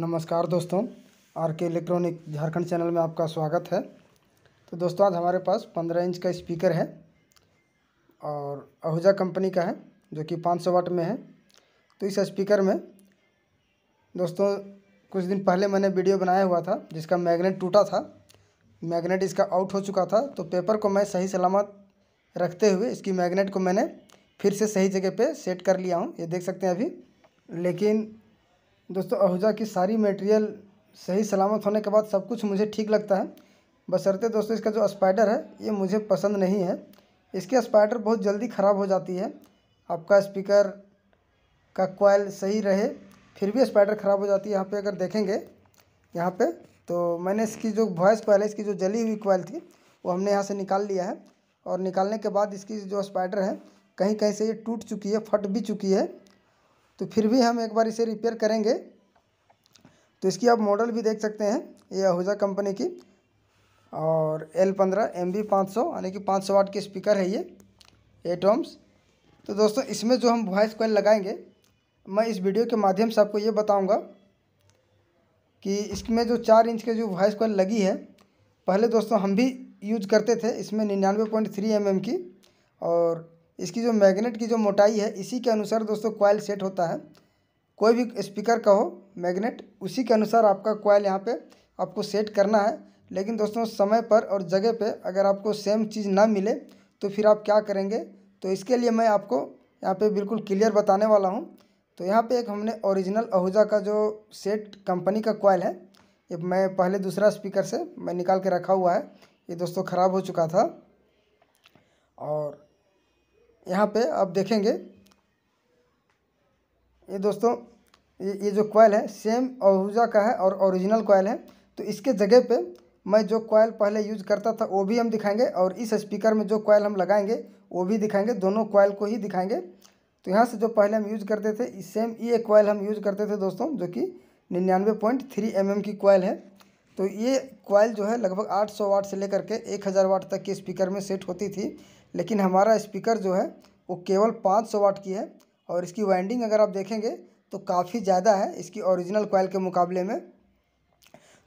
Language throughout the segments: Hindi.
नमस्कार दोस्तों आर के इलेक्ट्रॉनिक झारखंड चैनल में आपका स्वागत है तो दोस्तों आज हमारे पास पंद्रह इंच का स्पीकर है और आहूजा कंपनी का है जो कि पाँच सौ वाट में है तो इस स्पीकर में दोस्तों कुछ दिन पहले मैंने वीडियो बनाया हुआ था जिसका मैग्नेट टूटा था मैग्नेट इसका आउट हो चुका था तो पेपर को मैं सही सलामत रखते हुए इसकी मैग्नेट को मैंने फिर से सही जगह पे सेट कर लिया हूँ ये देख सकते हैं अभी लेकिन दोस्तों आहूजा की सारी मटेरियल सही सलामत होने के बाद सब कुछ मुझे ठीक लगता है बशर्ते दोस्तों इसका जो स्पाइडर है ये मुझे पसंद नहीं है इसकी स्पाइडर बहुत जल्दी ख़राब हो जाती है आपका स्पीकर का कोयल सही रहे फिर भी स्पाइडर ख़राब हो जाती है यहाँ पे अगर देखेंगे यहाँ पे तो मैंने इसकी जो वॉइस कोयल है इसकी जो जली हुई कोयल थी वो हमने यहाँ से निकाल लिया है और निकालने के बाद इसकी जो स्पाइडर है कहीं कहीं से ये टूट चुकी है फट भी चुकी है तो फिर भी हम एक बार इसे रिपेयर करेंगे तो इसकी आप मॉडल भी देख सकते हैं ये आहूजा कंपनी की और एल पंद्रह एम बी पाँच सौ यानी कि पाँच सौ वाट के स्पीकर है ये एट ओम्स तो दोस्तों इसमें जो हम वॉइस कॉल लगाएंगे मैं इस वीडियो के माध्यम से आपको ये बताऊंगा कि इसमें जो चार इंच के जो वॉइस कॉल लगी है पहले दोस्तों हम भी यूज करते थे इसमें निन्यानवे पॉइंट थ्री एम एम की और इसकी जो मैग्नेट की जो मोटाई है इसी के अनुसार दोस्तों कॉयल सेट होता है कोई भी स्पीकर का हो मैग्नेट उसी के अनुसार आपका कॉयल यहाँ पे आपको सेट करना है लेकिन दोस्तों समय पर और जगह पे अगर आपको सेम चीज़ ना मिले तो फिर आप क्या करेंगे तो इसके लिए मैं आपको यहाँ पे बिल्कुल क्लियर बताने वाला हूँ तो यहाँ पे एक हमने ओरिजिनल अहूजा का जो सेट कंपनी का कॉयल है ये मैं पहले दूसरा स्पीकर से मैं निकाल के रखा हुआ है ये दोस्तों ख़राब हो चुका था और यहाँ पे आप देखेंगे ये दोस्तों ये ये जो कॉयल है सेम ओहूजा का है और ओरिजिनल कॉयल है तो इसके जगह पे मैं जो कॉयल पहले यूज करता था वो भी हम दिखाएंगे और इस स्पीकर में जो कॉयल हम लगाएंगे वो भी दिखाएंगे दोनों कॉयल को ही दिखाएंगे तो यहाँ से जो पहले हम यूज करते थे सेम ये कॉयल हम यूज करते थे दोस्तों जो कि निन्यानवे पॉइंट थ्री एम एम की कॉयल है तो ये कॉयल जो है लगभग आठ सौ वाट से लेकर के एक हज़ार वाट तक के स्पीकर में सेट होती थी लेकिन हमारा स्पीकर जो है वो केवल पाँच सौ वाट की है और इसकी वाइंडिंग अगर आप देखेंगे तो काफ़ी ज़्यादा है इसकी ओरिजिनल कॉयल के मुकाबले में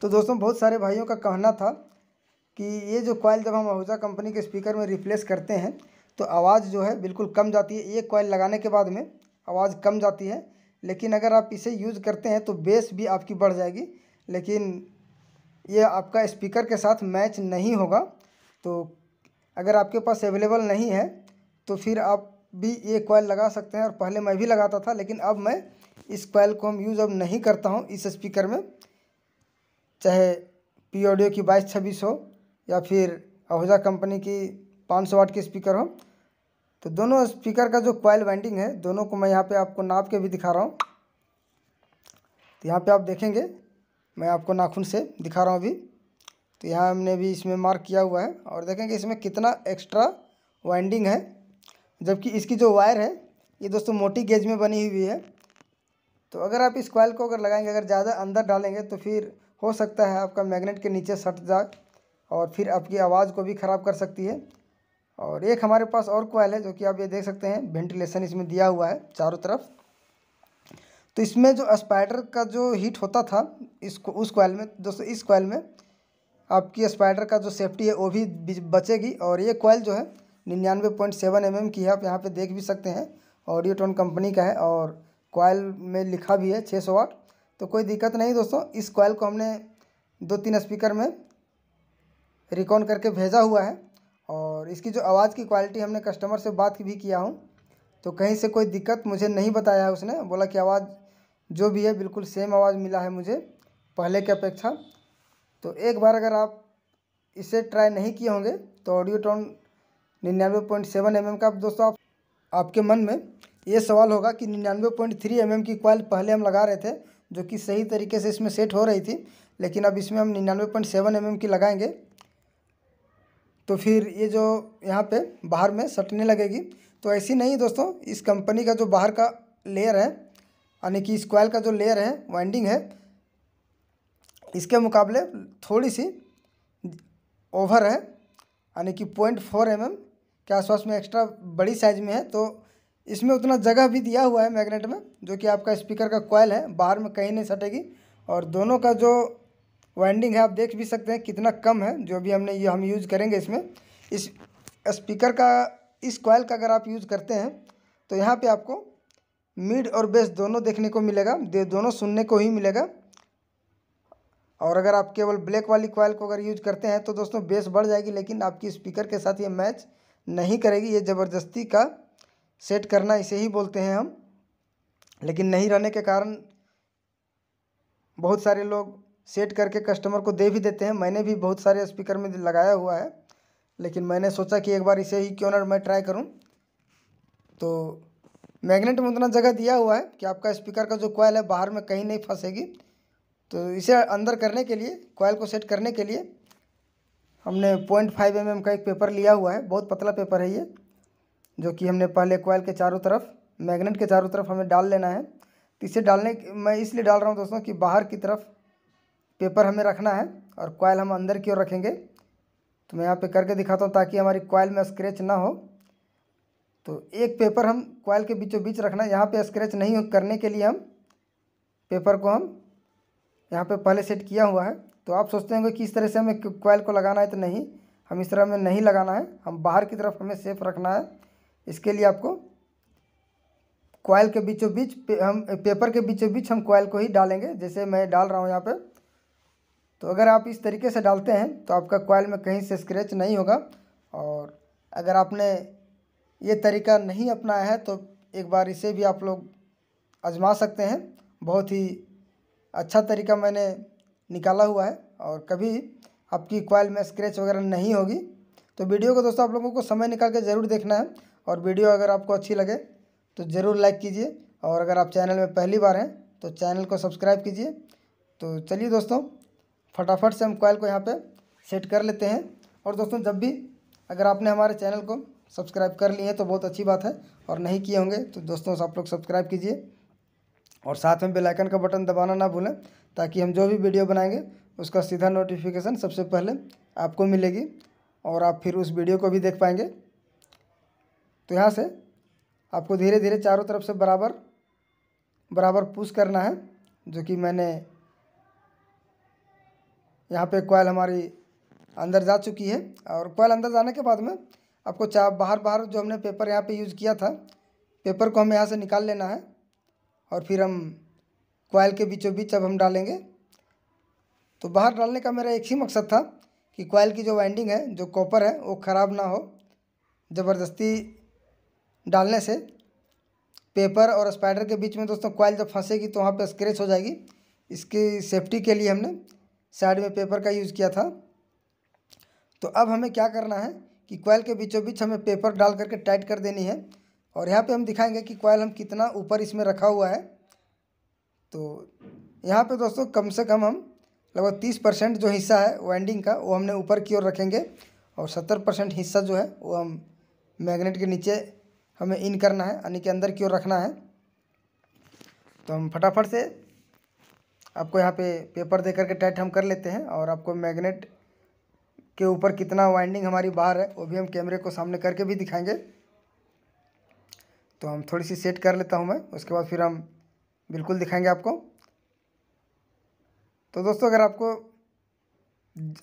तो दोस्तों बहुत सारे भाइयों का कहना था कि ये जो कॉयल जब हम आहूजा कंपनी के स्पीकर में रिप्लेस करते हैं तो आवाज़ जो है बिल्कुल कम जाती है ये कॉयल लगाने के बाद में आवाज़ कम जाती है लेकिन अगर आप इसे यूज़ करते हैं तो बेस भी आपकी बढ़ जाएगी लेकिन ये आपका स्पीकर के साथ मैच नहीं होगा तो अगर आपके पास अवेलेबल नहीं है तो फिर आप भी ये कॉयल लगा सकते हैं और पहले मैं भी लगाता था लेकिन अब मैं इस कॉयल को हम यूज़ अब नहीं करता हूँ इस स्पीकर में चाहे पी ऑडियो की बाईस छब्बीस हो या फिर अहोजा कंपनी की पाँच सौ वाट के स्पीकर हो तो दोनों स्पीकर का जो कॉयल वाइंडिंग है दोनों को मैं यहाँ पे आपको नाप के भी दिखा रहा हूँ तो यहाँ पे आप देखेंगे मैं आपको नाखून से दिखा रहा हूँ अभी तो यहाँ हमने भी इसमें मार्क किया हुआ है और देखेंगे इसमें कितना एक्स्ट्रा वाइंडिंग है जबकि इसकी जो वायर है ये दोस्तों मोटी गेज में बनी हुई है तो अगर आप इस क्वाइल को अगर लगाएंगे अगर ज़्यादा अंदर डालेंगे तो फिर हो सकता है आपका मैग्नेट के नीचे सट जाए और फिर आपकी आवाज़ को भी ख़राब कर सकती है और एक हमारे पास और क्वाइल है जो कि आप ये देख सकते हैं वेंटिलेशन इसमें दिया हुआ है चारों तरफ तो इसमें जो स्पाइडर का जो हीट होता था इसको उस क्वाइल में दोस्तों इस क्वाइल में आपकी स्पाइडर का जो सेफ्टी है वो भी बचेगी और ये कॉयल जो है निन्यानवे पॉइंट सेवन एम की है आप यहाँ पे देख भी सकते हैं ऑडियो टोन कंपनी का है और कॉयल में लिखा भी है छः सौ वाट तो कोई दिक्कत नहीं दोस्तों इस कॉयल को हमने दो तीन स्पीकर में रिकॉन करके भेजा हुआ है और इसकी जो आवाज़ की क्वालिटी हमने कस्टमर से बात भी किया हूँ तो कहीं से कोई दिक्कत मुझे नहीं बताया है उसने बोला कि आवाज़ जो भी है बिल्कुल सेम आवाज़ मिला है मुझे पहले की अपेक्षा तो एक बार अगर आप इसे ट्राई नहीं किए होंगे तो ऑडियो टोन निन्यानवे पॉइंट सेवन एम का दोस्तों आप आपके मन में ये सवाल होगा कि निन्यानवे पॉइंट थ्री एम की क्वाइल पहले हम लगा रहे थे जो कि सही तरीके से इसमें सेट हो रही थी लेकिन अब इसमें हम निन्यानवे पॉइंट सेवन एम की लगाएंगे तो फिर ये जो यहाँ पे बाहर में सटने लगेगी तो ऐसी नहीं दोस्तों इस कंपनी का जो बाहर का लेयर है यानी कि इस क्वाइल का जो लेयर है वाइंडिंग है इसके मुकाबले थोड़ी सी ओवर है यानी कि पॉइंट फोर एम एम के आसपास में एक्स्ट्रा बड़ी साइज़ में है तो इसमें उतना जगह भी दिया हुआ है मैग्नेट में जो कि आपका स्पीकर का कॉयल है बाहर में कहीं नहीं सटेगी और दोनों का जो वाइंडिंग है आप देख भी सकते हैं कितना कम है जो भी हमने ये हम यूज़ करेंगे इसमें इस स्पीकर का इस कॉयल का अगर आप यूज़ करते हैं तो यहाँ पे आपको मिड और बेस दोनों देखने को मिलेगा दोनों सुनने को ही मिलेगा और अगर आप केवल ब्लैक वाली कॉयल को अगर यूज करते हैं तो दोस्तों बेस बढ़ जाएगी लेकिन आपकी स्पीकर के साथ ये मैच नहीं करेगी ये ज़बरदस्ती का सेट करना इसे ही बोलते हैं हम लेकिन नहीं रहने के कारण बहुत सारे लोग सेट करके कस्टमर को दे भी देते हैं मैंने भी बहुत सारे स्पीकर में लगाया हुआ है लेकिन मैंने सोचा कि एक बार इसे ही क्यों ना मैं ट्राई करूं तो मैग्नेट में उतना जगह दिया हुआ है कि आपका स्पीकर का जो कॉयल है बाहर में कहीं नहीं फंसेगी तो इसे अंदर करने के लिए कॉयल को सेट करने के लिए हमने पॉइंट फाइव एम का एक पेपर लिया हुआ है बहुत पतला पेपर है ये जो कि हमने पहले कॉयल के चारों तरफ मैग्नेट के चारों तरफ हमें डाल लेना है तो इसे डालने मैं इसलिए डाल रहा हूँ दोस्तों कि बाहर की तरफ पेपर हमें रखना है और कॉयल हम अंदर की ओर रखेंगे तो मैं यहाँ पे करके दिखाता हूँ ताकि हमारी कॉयल में स्क्रैच ना हो तो एक पेपर हम कॉयल के बीचों बीच रखना है यहाँ पर स्क्रैच नहीं करने के लिए हम पेपर को हम यहाँ पे पहले सेट किया हुआ है तो आप सोचते होंगे इस तरह से हमें कॉयल को लगाना है तो नहीं हम इस तरह हमें नहीं लगाना है हम बाहर की तरफ हमें सेफ रखना है इसके लिए आपको कॉयल के बीचों बीच पे, हम पेपर के बीचों बीच हम कोयल को ही डालेंगे जैसे मैं डाल रहा हूँ यहाँ पर तो अगर आप इस तरीके से डालते हैं तो आपका कॉयल में कहीं से स्क्रैच नहीं होगा और अगर आपने ये तरीका नहीं अपनाया है तो एक बार इसे भी आप लोग आजमा सकते हैं बहुत ही अच्छा तरीका मैंने निकाला हुआ है और कभी आपकी कॉयल में स्क्रैच वगैरह नहीं होगी तो वीडियो को दोस्तों आप लोगों को समय निकाल के ज़रूर देखना है और वीडियो अगर आपको अच्छी लगे तो ज़रूर लाइक कीजिए और अगर आप चैनल में पहली बार हैं तो चैनल को सब्सक्राइब कीजिए तो चलिए दोस्तों फटाफट से हम कॉयल को यहाँ पर सेट कर लेते हैं और दोस्तों जब भी अगर आपने हमारे चैनल को सब्सक्राइब कर लिए तो बहुत अच्छी बात है और नहीं किए होंगे तो दोस्तों आप लोग सब्सक्राइब कीजिए और साथ में बेलाइकन का बटन दबाना ना भूलें ताकि हम जो भी वीडियो बनाएंगे उसका सीधा नोटिफिकेशन सबसे पहले आपको मिलेगी और आप फिर उस वीडियो को भी देख पाएंगे तो यहाँ से आपको धीरे धीरे चारों तरफ से बराबर बराबर पुश करना है जो कि मैंने यहाँ पे कोयल हमारी अंदर जा चुकी है और कोयल अंदर जाने के बाद में आपको चा बाहर बाहर जो हमने पेपर यहाँ पे यूज़ किया था पेपर को हमें यहाँ से निकाल लेना है और फिर हम कोयल के बीचों बीच अब हम डालेंगे तो बाहर डालने का मेरा एक ही मकसद था कि कोयल की जो वाइंडिंग है जो कॉपर है वो ख़राब ना हो ज़बरदस्ती डालने से पेपर और स्पाइडर के बीच में दोस्तों कोयल जब फंसेगी तो वहाँ पर स्क्रेच हो जाएगी इसकी सेफ्टी के लिए हमने साइड में पेपर का यूज़ किया था तो अब हमें क्या करना है कि कोयल के बीचों बीच हमें पेपर डाल करके टाइट कर देनी है और यहाँ पे हम दिखाएंगे कि कॉयल हम कितना ऊपर इसमें रखा हुआ है तो यहाँ पे दोस्तों कम से कम हम लगभग तीस परसेंट जो हिस्सा है वाइंडिंग का वो हमने ऊपर की ओर रखेंगे और सत्तर परसेंट हिस्सा जो है वो हम मैग्नेट के नीचे हमें इन करना है यानी कि अंदर की ओर रखना है तो हम फटाफट से आपको यहाँ पे पेपर दे करके टाइट हम कर लेते हैं और आपको मैग्नेट के ऊपर कितना वाइंडिंग हमारी बाहर है वो भी हम कैमरे को सामने करके भी दिखाएंगे तो हम थोड़ी सी सेट कर लेता हूँ मैं उसके बाद फिर हम बिल्कुल दिखाएंगे आपको तो दोस्तों अगर आपको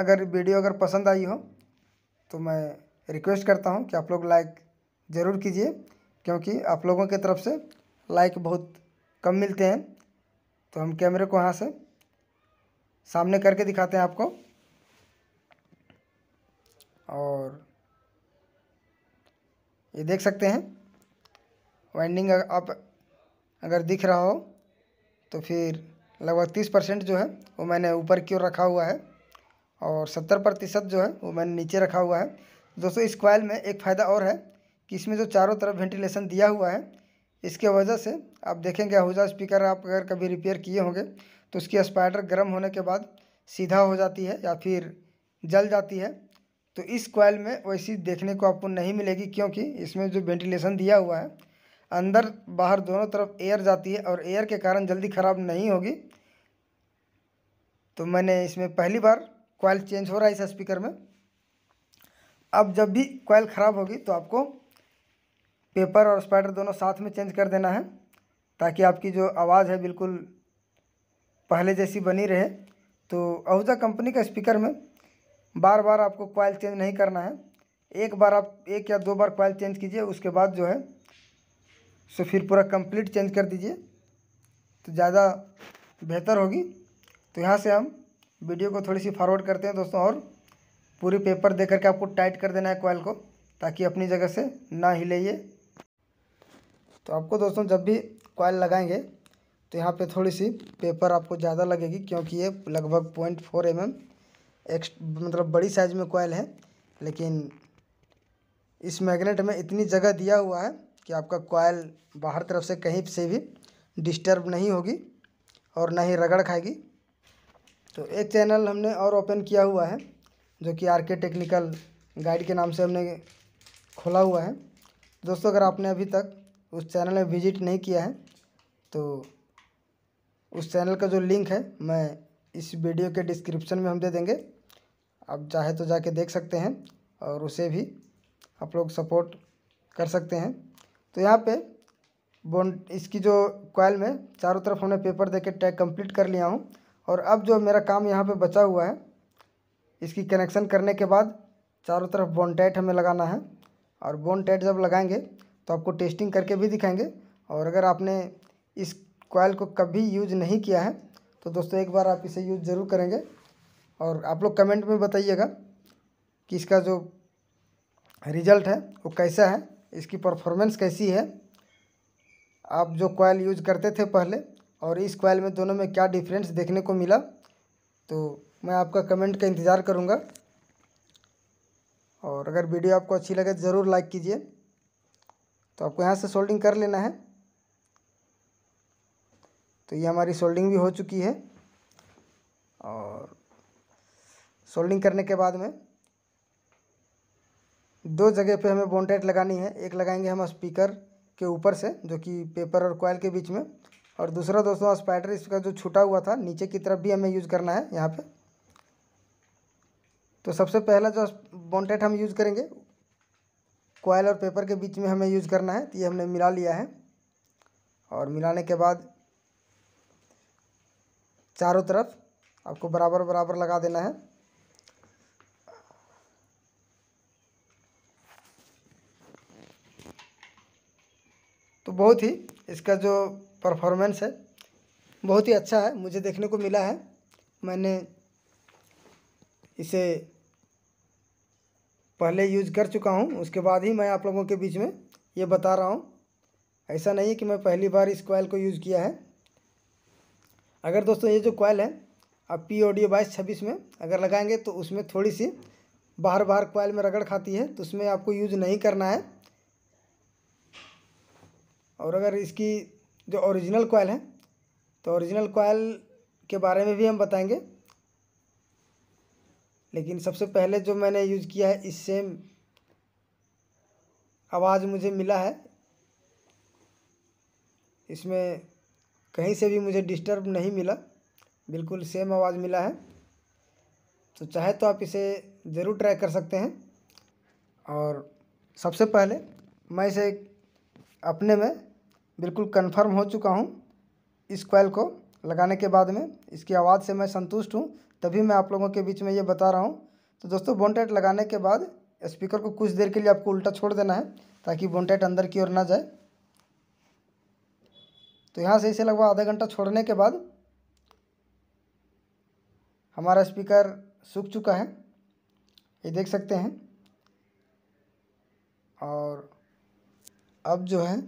अगर वीडियो अगर पसंद आई हो तो मैं रिक्वेस्ट करता हूँ कि आप लोग लाइक ज़रूर कीजिए क्योंकि आप लोगों की तरफ से लाइक बहुत कम मिलते हैं तो हम कैमरे को यहाँ से सामने करके दिखाते हैं आपको और ये देख सकते हैं वाइंडिंग आप अगर दिख रहा हो तो फिर लगभग तीस परसेंट जो है वो मैंने ऊपर की ओर रखा हुआ है और सत्तर प्रतिशत जो है वो मैंने नीचे रखा हुआ है दोस्तों इस क्वाइल में एक फ़ायदा और है कि इसमें जो चारों तरफ वेंटिलेशन दिया हुआ है इसके वजह से आप देखेंगे हौजा स्पीकर आप अगर कभी रिपेयर किए होंगे तो उसकी स्पाइडर गर्म होने के बाद सीधा हो जाती है या फिर जल जाती है तो इस क्वाइल में वैसी देखने को आपको नहीं मिलेगी क्योंकि इसमें जो वेंटिलेशन दिया हुआ है अंदर बाहर दोनों तरफ एयर जाती है और एयर के कारण जल्दी ख़राब नहीं होगी तो मैंने इसमें पहली बार कॉयल चेंज हो रहा है इस स्पीकर में अब जब भी कॉयल ख़राब होगी तो आपको पेपर और स्पाइडर दोनों साथ में चेंज कर देना है ताकि आपकी जो आवाज़ है बिल्कुल पहले जैसी बनी रहे तो अहूजा कंपनी का स्पीकर में बार बार आपको कॉयल चेंज नहीं करना है एक बार आप एक या दो बार कॉयल चेंज कीजिए उसके बाद जो है सो फिर पूरा कंप्लीट चेंज कर दीजिए तो ज़्यादा बेहतर होगी तो यहाँ से हम वीडियो को थोड़ी सी फॉरवर्ड करते हैं दोस्तों और पूरी पेपर दे करके आपको टाइट कर देना है कॉयल को ताकि अपनी जगह से ना हिले ये तो आपको दोस्तों जब भी कॉयल लगाएंगे तो यहाँ पे थोड़ी सी पेपर आपको ज़्यादा लगेगी क्योंकि ये लगभग point four M M X मतलब बड़ी साइज़ में कॉयल है लेकिन इस मैग्नेट में इतनी जगह दिया हुआ है कि आपका कॉयल बाहर तरफ से कहीं से भी डिस्टर्ब नहीं होगी और ना ही रगड़ खाएगी तो एक चैनल हमने और ओपन किया हुआ है जो कि आर के टेक्निकल गाइड के नाम से हमने खोला हुआ है दोस्तों अगर आपने अभी तक उस चैनल में विजिट नहीं किया है तो उस चैनल का जो लिंक है मैं इस वीडियो के डिस्क्रिप्शन में हम दे देंगे आप चाहे तो जाके देख सकते हैं और उसे भी आप लोग सपोर्ट कर सकते हैं तो यहाँ पे बॉन्ड इसकी जो कॉयल में चारों तरफ हमने पेपर दे के टैग कम्प्लीट कर लिया हूँ और अब जो मेरा काम यहाँ पे बचा हुआ है इसकी कनेक्शन करने के बाद चारों तरफ बोन टाइट हमें लगाना है और बोन टाइट जब लगाएंगे तो आपको टेस्टिंग करके भी दिखाएंगे और अगर आपने इस कॉयल को कभी यूज नहीं किया है तो दोस्तों एक बार आप इसे यूज ज़रूर करेंगे और आप लोग कमेंट में बताइएगा कि इसका जो रिजल्ट है वो कैसा है इसकी परफॉर्मेंस कैसी है आप जो कॉयल यूज करते थे पहले और इस कॉयल में दोनों में क्या डिफरेंस देखने को मिला तो मैं आपका कमेंट का इंतज़ार करूँगा और अगर वीडियो आपको अच्छी लगे तो ज़रूर लाइक कीजिए तो आपको यहाँ से सोल्डिंग कर लेना है तो ये हमारी सोल्डिंग भी हो चुकी है और सोल्डिंग करने के बाद में दो जगह पे हमें बॉन्टेट लगानी है एक लगाएंगे हम स्पीकर के ऊपर से जो कि पेपर और कॉयल के बीच में और दूसरा दोस्तों स्पाइडर इसका जो छूटा हुआ था नीचे की तरफ भी हमें यूज़ करना है यहाँ पे तो सबसे पहला जो बॉन्टेट हम यूज़ करेंगे कॉयल और पेपर के बीच में हमें यूज़ करना है तो ये हमने मिला लिया है और मिलाने के बाद चारों तरफ आपको बराबर बराबर लगा देना है तो बहुत ही इसका जो परफॉर्मेंस है बहुत ही अच्छा है मुझे देखने को मिला है मैंने इसे पहले यूज कर चुका हूँ उसके बाद ही मैं आप लोगों के बीच में ये बता रहा हूँ ऐसा नहीं है कि मैं पहली बार इस कॉयल को यूज़ किया है अगर दोस्तों ये जो कॉयल है आप पी ओ डी बाईस छब्बीस में अगर लगाएंगे तो उसमें थोड़ी सी बाहर बाहर कॉयल में रगड़ खाती है तो उसमें आपको यूज़ नहीं करना है और अगर इसकी जो ओरिजिनल कॉयल है तो ओरिजिनल कॉयल के बारे में भी हम बताएंगे लेकिन सबसे पहले जो मैंने यूज़ किया है इस सेम आवाज़ मुझे मिला है इसमें कहीं से भी मुझे डिस्टर्ब नहीं मिला बिल्कुल सेम आवाज़ मिला है तो चाहे तो आप इसे ज़रूर ट्राई कर सकते हैं और सबसे पहले मैं इसे अपने में बिल्कुल कंफर्म हो चुका हूँ इस कॉयल को लगाने के बाद में इसकी आवाज़ से मैं संतुष्ट हूँ तभी मैं आप लोगों के बीच में ये बता रहा हूँ तो दोस्तों बोनटेट लगाने के बाद स्पीकर को कुछ देर के लिए आपको उल्टा छोड़ देना है ताकि बोनटेट अंदर की ओर ना जाए तो यहाँ से इसे लगभग आधा घंटा छोड़ने के बाद हमारा स्पीकर सूख चुका है ये देख सकते हैं और अब जो है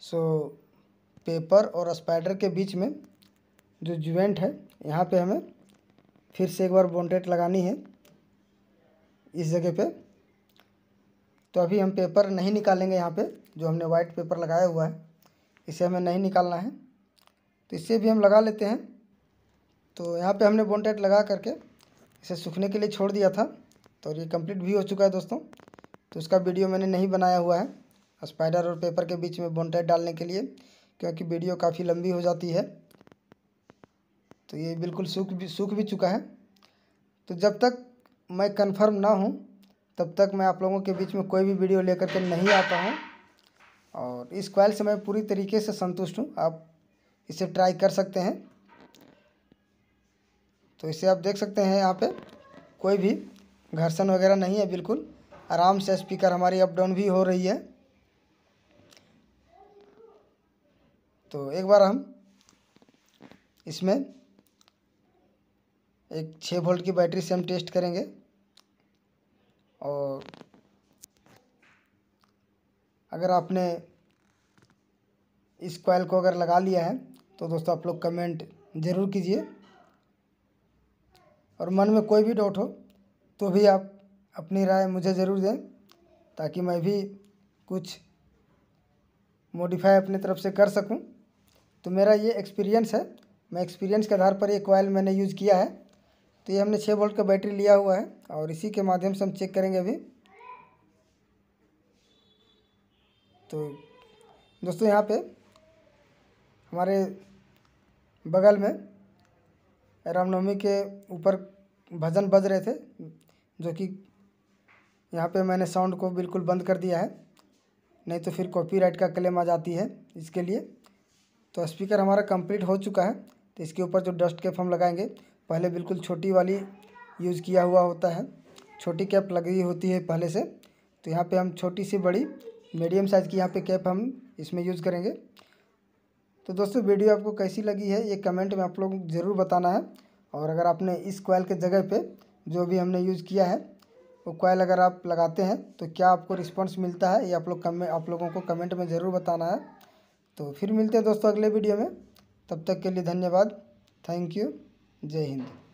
सो पेपर और स्पाइडर के बीच में जो जुवेंट है यहाँ पे हमें फिर से एक बार बॉन्डेट लगानी है इस जगह पे तो अभी हम पेपर नहीं निकालेंगे यहाँ पे जो हमने वाइट पेपर लगाया हुआ है इसे हमें नहीं निकालना है तो इसे भी हम लगा लेते हैं तो यहाँ पे हमने बॉन्डेट लगा करके इसे सूखने के लिए छोड़ दिया था तो ये कंप्लीट भी हो चुका है दोस्तों तो उसका वीडियो मैंने नहीं बनाया हुआ है स्पाइडर और पेपर के बीच में बॉन्टेड डालने के लिए क्योंकि वीडियो काफ़ी लंबी हो जाती है तो ये बिल्कुल सूख भी सूख भी चुका है तो जब तक मैं कंफर्म ना हूँ तब तक मैं आप लोगों के बीच में कोई भी वीडियो लेकर के नहीं आता हूँ और इस क्वाइल से मैं पूरी तरीके से संतुष्ट हूँ आप इसे ट्राई कर सकते हैं तो इसे आप देख सकते हैं यहाँ पे कोई भी घर्षण वगैरह नहीं है बिल्कुल आराम से स्पीकर हमारी अप डाउन भी हो रही है तो एक बार हम इसमें एक छः वोल्ट की बैटरी से हम टेस्ट करेंगे और अगर आपने इस कॉयल को अगर लगा लिया है तो दोस्तों आप लोग कमेंट ज़रूर कीजिए और मन में कोई भी डाउट हो तो भी आप अपनी राय मुझे ज़रूर दें ताकि मैं भी कुछ मॉडिफाई अपने तरफ से कर सकूं तो मेरा ये एक्सपीरियंस है मैं एक्सपीरियंस के आधार पर ये कोयल मैंने यूज़ किया है तो ये हमने छः वोल्ट का बैटरी लिया हुआ है और इसी के माध्यम से हम चेक करेंगे अभी तो दोस्तों यहाँ पे हमारे बगल में रामनवमी के ऊपर भजन बज रहे थे जो कि यहाँ पे मैंने साउंड को बिल्कुल बंद कर दिया है नहीं तो फिर कॉपीराइट का क्लेम आ जाती है इसके लिए तो स्पीकर हमारा कंप्लीट हो चुका है तो इसके ऊपर जो डस्ट कैप हम लगाएंगे पहले बिल्कुल छोटी वाली यूज़ किया हुआ होता है छोटी कैप लगी होती है पहले से तो यहाँ पे हम छोटी सी बड़ी मीडियम साइज़ की यहाँ पे कैप हम इसमें यूज़ करेंगे तो दोस्तों वीडियो आपको कैसी लगी है ये कमेंट में आप लोग ज़रूर बताना है और अगर आपने इस कॉयल के जगह पर जो भी हमने यूज़ किया है वो कॉयल अगर आप लगाते हैं तो क्या आपको रिस्पॉन्स मिलता है ये आप लोग कमें आप लोगों को कमेंट में ज़रूर बताना है तो फिर मिलते हैं दोस्तों अगले वीडियो में तब तक के लिए धन्यवाद थैंक यू जय हिंद